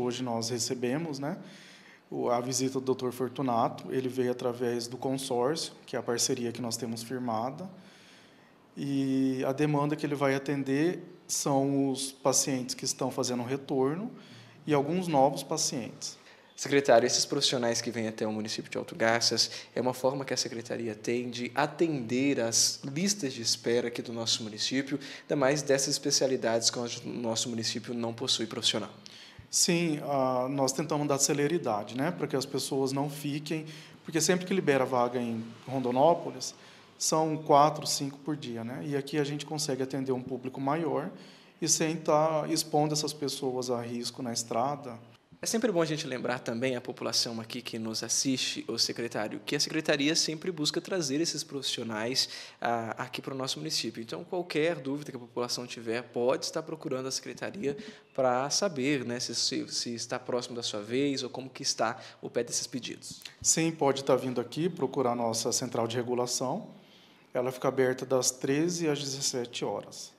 Hoje nós recebemos né, a visita do Dr. Fortunato, ele veio através do consórcio, que é a parceria que nós temos firmada, e a demanda que ele vai atender são os pacientes que estão fazendo retorno e alguns novos pacientes. Secretário, esses profissionais que vêm até o município de Alto Garças, é uma forma que a secretaria tem de atender as listas de espera aqui do nosso município, ainda mais dessas especialidades que o nosso município não possui profissional. Sim, uh, nós tentamos dar celeridade, né, para que as pessoas não fiquem, porque sempre que libera vaga em Rondonópolis, são quatro, cinco por dia, né? E aqui a gente consegue atender um público maior e sem estar tá expondo essas pessoas a risco na estrada. É sempre bom a gente lembrar também a população aqui que nos assiste, o secretário, que a secretaria sempre busca trazer esses profissionais ah, aqui para o nosso município. Então, qualquer dúvida que a população tiver, pode estar procurando a secretaria para saber né, se, se, se, está próximo da sua vez ou como que está o pé desses pedidos. Sim, pode estar vindo aqui procurar a nossa central de regulação. Ela fica aberta das 13 às 17 horas.